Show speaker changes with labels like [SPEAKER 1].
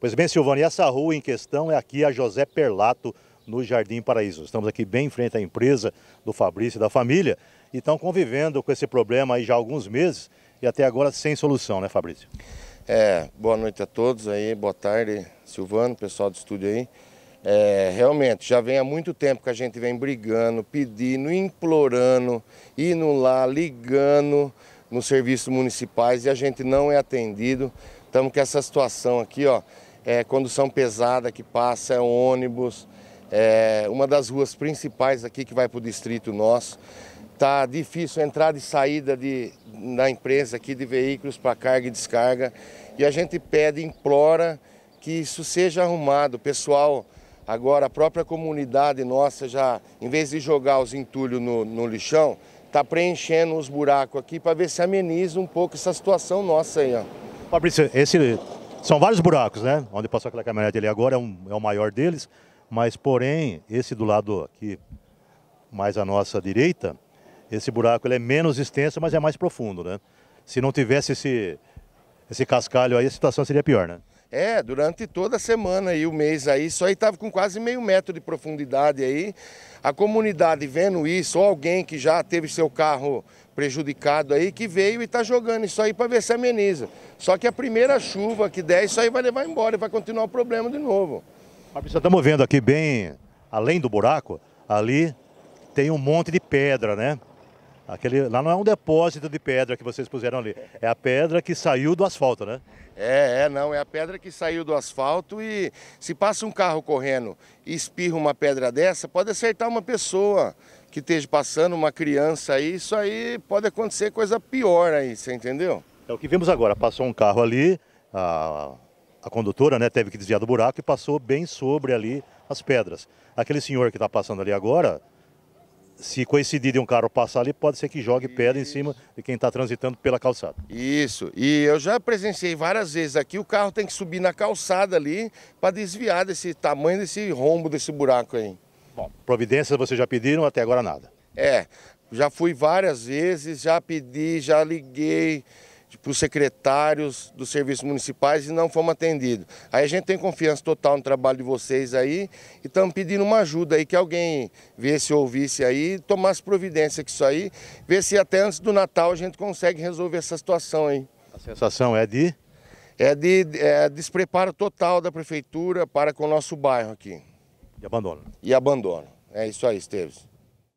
[SPEAKER 1] Pois bem, Silvano. e essa rua em questão é aqui a José Perlato, no Jardim Paraíso. Estamos aqui bem em frente à empresa do Fabrício e da família e estão convivendo com esse problema aí já há alguns meses e até agora sem solução, né, Fabrício? É, boa noite a todos aí, boa
[SPEAKER 2] tarde, Silvano, pessoal do estúdio aí. É, realmente, já vem há muito tempo que a gente vem brigando, pedindo, implorando, indo lá, ligando nos serviços municipais e a gente não é atendido. Estamos com essa situação aqui, ó é condução pesada que passa, é ônibus. É uma das ruas principais aqui que vai para o distrito nosso. Está difícil a entrada e saída de, da empresa aqui de veículos para carga e descarga. E a gente pede, implora que isso seja arrumado. O pessoal, agora a própria comunidade nossa já, em vez de jogar os entulhos no, no lixão, está preenchendo os buracos aqui para ver se ameniza um pouco essa situação nossa aí. Ó.
[SPEAKER 1] Fabrício, esse são vários buracos, né? Onde passou aquela caminhonete ali agora é, um, é o maior deles, mas porém, esse do lado aqui, mais à nossa direita, esse buraco ele é menos extenso, mas é mais profundo, né? Se não tivesse esse, esse cascalho aí, a situação seria pior, né?
[SPEAKER 2] É, durante toda a semana e o mês aí, só aí estava com quase meio metro de profundidade aí. A comunidade vendo isso, ou alguém que já teve seu carro prejudicado aí, que veio e está jogando isso aí para ver se ameniza. Só que a primeira chuva que der, isso aí vai levar embora e vai continuar o problema de novo.
[SPEAKER 1] Fabrício, estamos vendo aqui bem, além do buraco, ali tem um monte de pedra, né? Aquele, lá não é um depósito de pedra que vocês puseram ali, é a pedra que saiu do asfalto, né? É, é, não, é a pedra que saiu
[SPEAKER 2] do asfalto e se passa um carro correndo e espirra uma pedra dessa, pode acertar uma pessoa que esteja passando, uma criança aí, isso aí pode acontecer coisa pior
[SPEAKER 1] aí, você entendeu? É o que vimos agora, passou um carro ali, a, a condutora né, teve que desviar do buraco e passou bem sobre ali as pedras. Aquele senhor que está passando ali agora, se coincidir de um carro passar ali, pode ser que jogue Isso. pedra em cima de quem está transitando pela calçada.
[SPEAKER 2] Isso. E eu já presenciei várias vezes aqui, o carro tem que subir na calçada ali para desviar desse tamanho, desse rombo, desse buraco aí. Bom,
[SPEAKER 1] providências vocês já pediram, até agora nada.
[SPEAKER 2] É, já fui várias vezes, já pedi, já liguei, para os secretários dos serviços municipais e não fomos atendidos. Aí a gente tem confiança total no trabalho de vocês aí e estamos pedindo uma ajuda aí, que alguém viesse ouvisse aí, tomasse providência com isso aí, ver se até antes do Natal a gente consegue resolver essa situação aí. A sensação é de? É de é, despreparo total da prefeitura para com o nosso bairro aqui. E abandono. E abandono. É isso aí, Esteves.